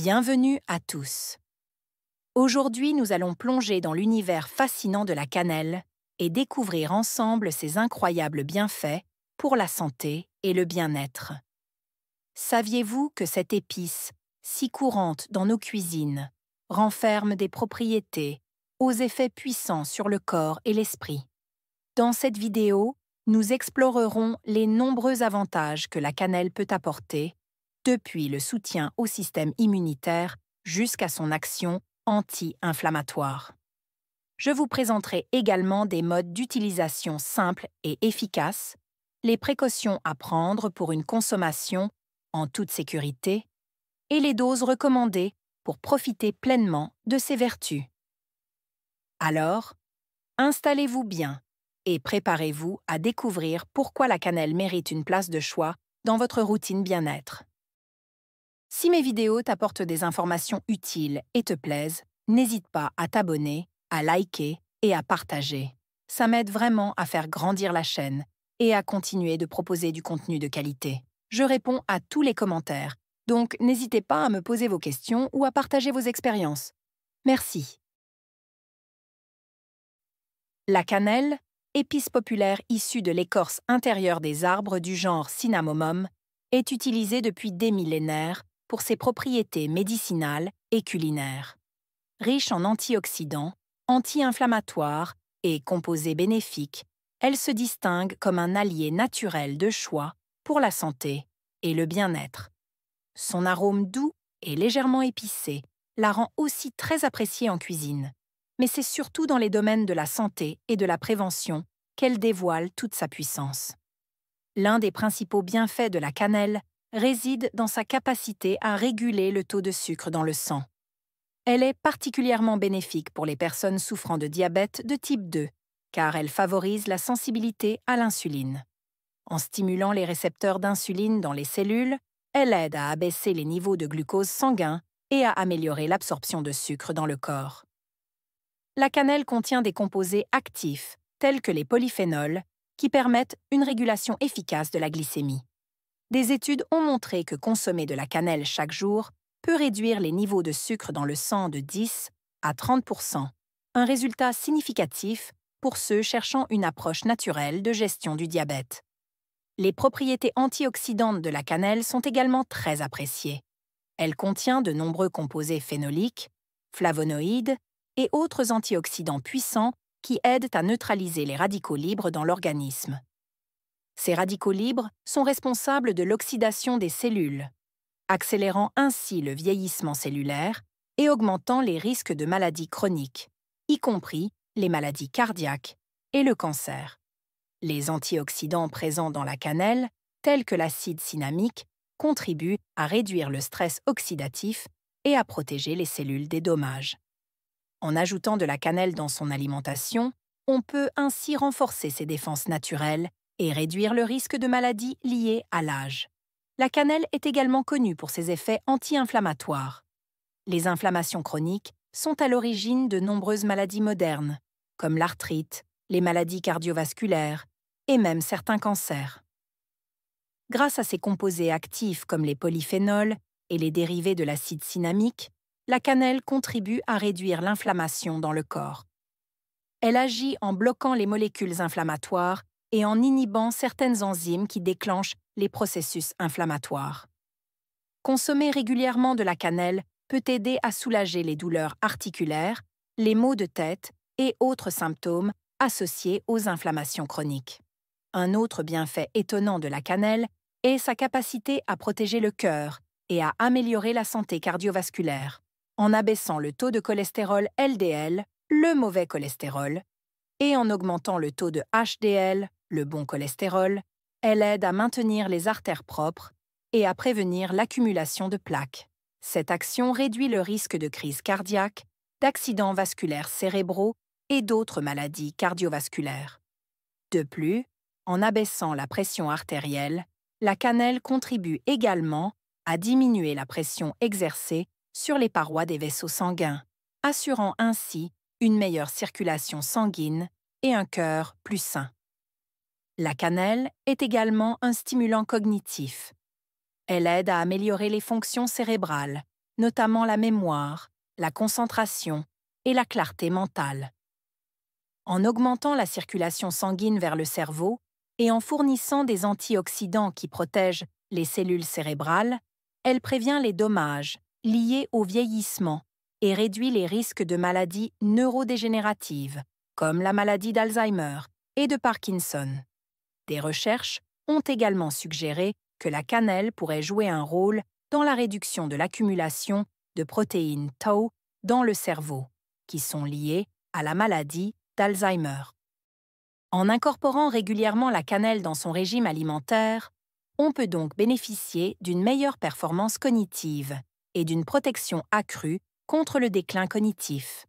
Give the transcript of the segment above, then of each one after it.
Bienvenue à tous. Aujourd'hui, nous allons plonger dans l'univers fascinant de la cannelle et découvrir ensemble ses incroyables bienfaits pour la santé et le bien-être. Saviez-vous que cette épice, si courante dans nos cuisines, renferme des propriétés aux effets puissants sur le corps et l'esprit Dans cette vidéo, nous explorerons les nombreux avantages que la cannelle peut apporter depuis le soutien au système immunitaire jusqu'à son action anti-inflammatoire. Je vous présenterai également des modes d'utilisation simples et efficaces, les précautions à prendre pour une consommation en toute sécurité et les doses recommandées pour profiter pleinement de ses vertus. Alors, installez-vous bien et préparez-vous à découvrir pourquoi la cannelle mérite une place de choix dans votre routine bien-être. Si mes vidéos t'apportent des informations utiles et te plaisent, n'hésite pas à t'abonner, à liker et à partager. Ça m'aide vraiment à faire grandir la chaîne et à continuer de proposer du contenu de qualité. Je réponds à tous les commentaires, donc n'hésitez pas à me poser vos questions ou à partager vos expériences. Merci. La cannelle, épice populaire issue de l'écorce intérieure des arbres du genre Cinnamomum, est utilisée depuis des millénaires pour ses propriétés médicinales et culinaires. Riche en antioxydants, anti-inflammatoires et composés bénéfiques, elle se distingue comme un allié naturel de choix pour la santé et le bien-être. Son arôme doux et légèrement épicé la rend aussi très appréciée en cuisine, mais c'est surtout dans les domaines de la santé et de la prévention qu'elle dévoile toute sa puissance. L'un des principaux bienfaits de la cannelle réside dans sa capacité à réguler le taux de sucre dans le sang. Elle est particulièrement bénéfique pour les personnes souffrant de diabète de type 2, car elle favorise la sensibilité à l'insuline. En stimulant les récepteurs d'insuline dans les cellules, elle aide à abaisser les niveaux de glucose sanguin et à améliorer l'absorption de sucre dans le corps. La cannelle contient des composés actifs, tels que les polyphénols, qui permettent une régulation efficace de la glycémie des études ont montré que consommer de la cannelle chaque jour peut réduire les niveaux de sucre dans le sang de 10 à 30 un résultat significatif pour ceux cherchant une approche naturelle de gestion du diabète. Les propriétés antioxydantes de la cannelle sont également très appréciées. Elle contient de nombreux composés phénoliques, flavonoïdes et autres antioxydants puissants qui aident à neutraliser les radicaux libres dans l'organisme. Ces radicaux libres sont responsables de l'oxydation des cellules, accélérant ainsi le vieillissement cellulaire et augmentant les risques de maladies chroniques, y compris les maladies cardiaques et le cancer. Les antioxydants présents dans la cannelle, tels que l'acide cinnamique, contribuent à réduire le stress oxydatif et à protéger les cellules des dommages. En ajoutant de la cannelle dans son alimentation, on peut ainsi renforcer ses défenses naturelles et réduire le risque de maladies liées à l'âge. La cannelle est également connue pour ses effets anti-inflammatoires. Les inflammations chroniques sont à l'origine de nombreuses maladies modernes, comme l'arthrite, les maladies cardiovasculaires et même certains cancers. Grâce à ses composés actifs comme les polyphénols et les dérivés de l'acide cinnamique, la cannelle contribue à réduire l'inflammation dans le corps. Elle agit en bloquant les molécules inflammatoires et en inhibant certaines enzymes qui déclenchent les processus inflammatoires. Consommer régulièrement de la cannelle peut aider à soulager les douleurs articulaires, les maux de tête et autres symptômes associés aux inflammations chroniques. Un autre bienfait étonnant de la cannelle est sa capacité à protéger le cœur et à améliorer la santé cardiovasculaire, en abaissant le taux de cholestérol LDL, le mauvais cholestérol, et en augmentant le taux de HDL, le bon cholestérol, elle aide à maintenir les artères propres et à prévenir l'accumulation de plaques. Cette action réduit le risque de crise cardiaque, d'accidents vasculaires cérébraux et d'autres maladies cardiovasculaires. De plus, en abaissant la pression artérielle, la cannelle contribue également à diminuer la pression exercée sur les parois des vaisseaux sanguins, assurant ainsi une meilleure circulation sanguine et un cœur plus sain. La cannelle est également un stimulant cognitif. Elle aide à améliorer les fonctions cérébrales, notamment la mémoire, la concentration et la clarté mentale. En augmentant la circulation sanguine vers le cerveau et en fournissant des antioxydants qui protègent les cellules cérébrales, elle prévient les dommages liés au vieillissement et réduit les risques de maladies neurodégénératives, comme la maladie d'Alzheimer et de Parkinson. Des recherches ont également suggéré que la cannelle pourrait jouer un rôle dans la réduction de l'accumulation de protéines tau dans le cerveau, qui sont liées à la maladie d'Alzheimer. En incorporant régulièrement la cannelle dans son régime alimentaire, on peut donc bénéficier d'une meilleure performance cognitive et d'une protection accrue contre le déclin cognitif.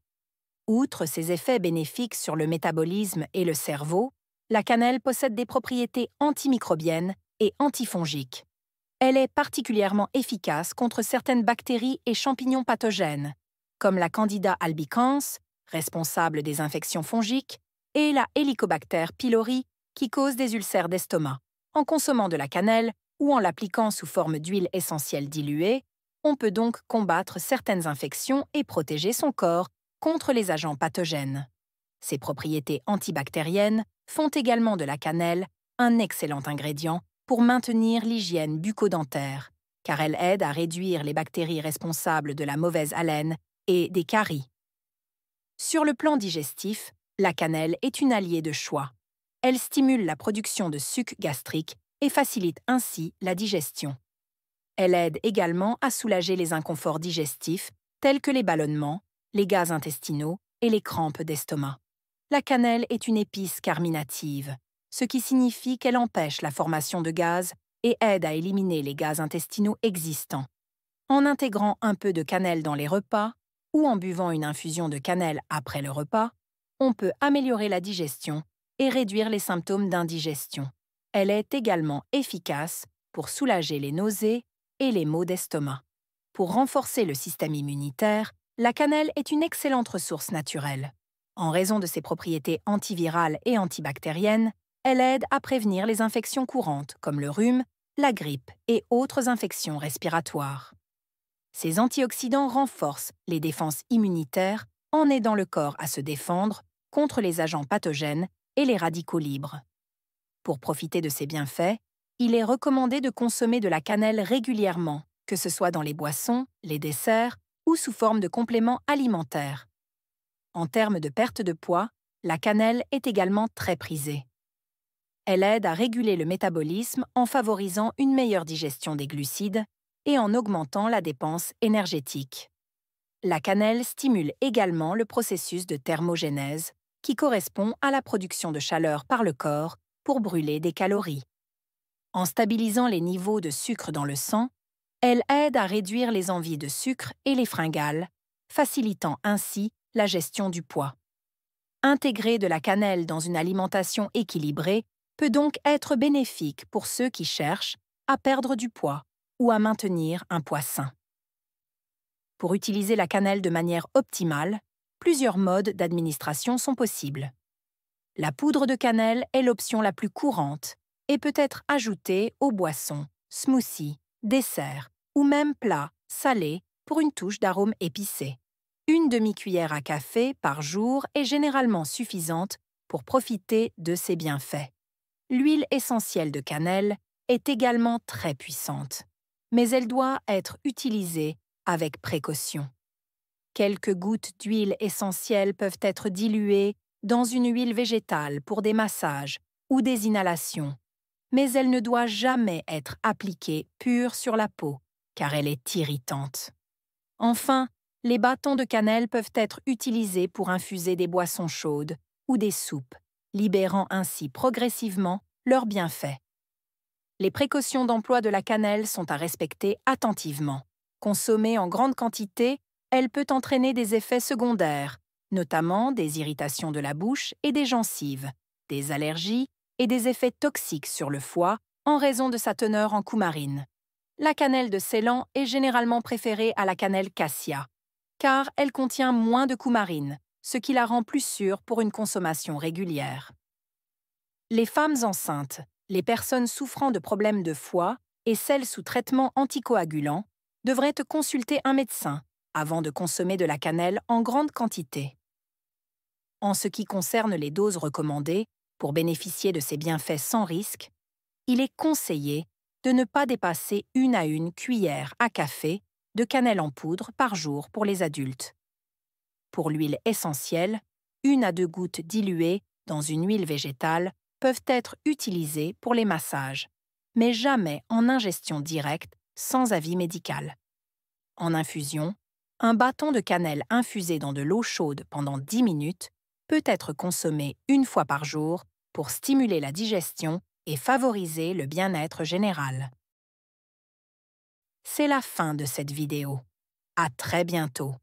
Outre ses effets bénéfiques sur le métabolisme et le cerveau, la cannelle possède des propriétés antimicrobiennes et antifongiques. Elle est particulièrement efficace contre certaines bactéries et champignons pathogènes, comme la Candida albicans, responsable des infections fongiques, et la Helicobacter pylori, qui cause des ulcères d'estomac. En consommant de la cannelle ou en l'appliquant sous forme d'huile essentielle diluée, on peut donc combattre certaines infections et protéger son corps contre les agents pathogènes. Ses propriétés antibactériennes font également de la cannelle un excellent ingrédient pour maintenir l'hygiène bucco-dentaire, car elle aide à réduire les bactéries responsables de la mauvaise haleine et des caries. Sur le plan digestif, la cannelle est une alliée de choix. Elle stimule la production de suc gastrique et facilite ainsi la digestion. Elle aide également à soulager les inconforts digestifs tels que les ballonnements, les gaz intestinaux et les crampes d'estomac. La cannelle est une épice carminative, ce qui signifie qu'elle empêche la formation de gaz et aide à éliminer les gaz intestinaux existants. En intégrant un peu de cannelle dans les repas ou en buvant une infusion de cannelle après le repas, on peut améliorer la digestion et réduire les symptômes d'indigestion. Elle est également efficace pour soulager les nausées et les maux d'estomac. Pour renforcer le système immunitaire, la cannelle est une excellente ressource naturelle. En raison de ses propriétés antivirales et antibactériennes, elle aide à prévenir les infections courantes comme le rhume, la grippe et autres infections respiratoires. Ces antioxydants renforcent les défenses immunitaires en aidant le corps à se défendre contre les agents pathogènes et les radicaux libres. Pour profiter de ces bienfaits, il est recommandé de consommer de la cannelle régulièrement, que ce soit dans les boissons, les desserts ou sous forme de compléments alimentaires. En termes de perte de poids, la cannelle est également très prisée. Elle aide à réguler le métabolisme en favorisant une meilleure digestion des glucides et en augmentant la dépense énergétique. La cannelle stimule également le processus de thermogénèse, qui correspond à la production de chaleur par le corps pour brûler des calories. En stabilisant les niveaux de sucre dans le sang, elle aide à réduire les envies de sucre et les fringales, facilitant ainsi la gestion du poids. Intégrer de la cannelle dans une alimentation équilibrée peut donc être bénéfique pour ceux qui cherchent à perdre du poids ou à maintenir un poids sain. Pour utiliser la cannelle de manière optimale, plusieurs modes d'administration sont possibles. La poudre de cannelle est l'option la plus courante et peut être ajoutée aux boissons, smoothies, desserts ou même plats salés pour une touche d'arôme épicé. Une demi-cuillère à café par jour est généralement suffisante pour profiter de ses bienfaits. L'huile essentielle de cannelle est également très puissante, mais elle doit être utilisée avec précaution. Quelques gouttes d'huile essentielle peuvent être diluées dans une huile végétale pour des massages ou des inhalations, mais elle ne doit jamais être appliquée pure sur la peau, car elle est irritante. Enfin, les bâtons de cannelle peuvent être utilisés pour infuser des boissons chaudes ou des soupes, libérant ainsi progressivement leurs bienfaits. Les précautions d'emploi de la cannelle sont à respecter attentivement. Consommée en grande quantité, elle peut entraîner des effets secondaires, notamment des irritations de la bouche et des gencives, des allergies et des effets toxiques sur le foie en raison de sa teneur en coumarine. La cannelle de Ceylan est généralement préférée à la cannelle cassia, car elle contient moins de coumarine, ce qui la rend plus sûre pour une consommation régulière. Les femmes enceintes, les personnes souffrant de problèmes de foie et celles sous traitement anticoagulant devraient consulter un médecin avant de consommer de la cannelle en grande quantité. En ce qui concerne les doses recommandées, pour bénéficier de ces bienfaits sans risque, il est conseillé de ne pas dépasser une à une cuillère à café de cannelle en poudre par jour pour les adultes. Pour l'huile essentielle, une à deux gouttes diluées dans une huile végétale peuvent être utilisées pour les massages, mais jamais en ingestion directe sans avis médical. En infusion, un bâton de cannelle infusé dans de l'eau chaude pendant 10 minutes peut être consommé une fois par jour pour stimuler la digestion et favoriser le bien-être général. C'est la fin de cette vidéo. À très bientôt.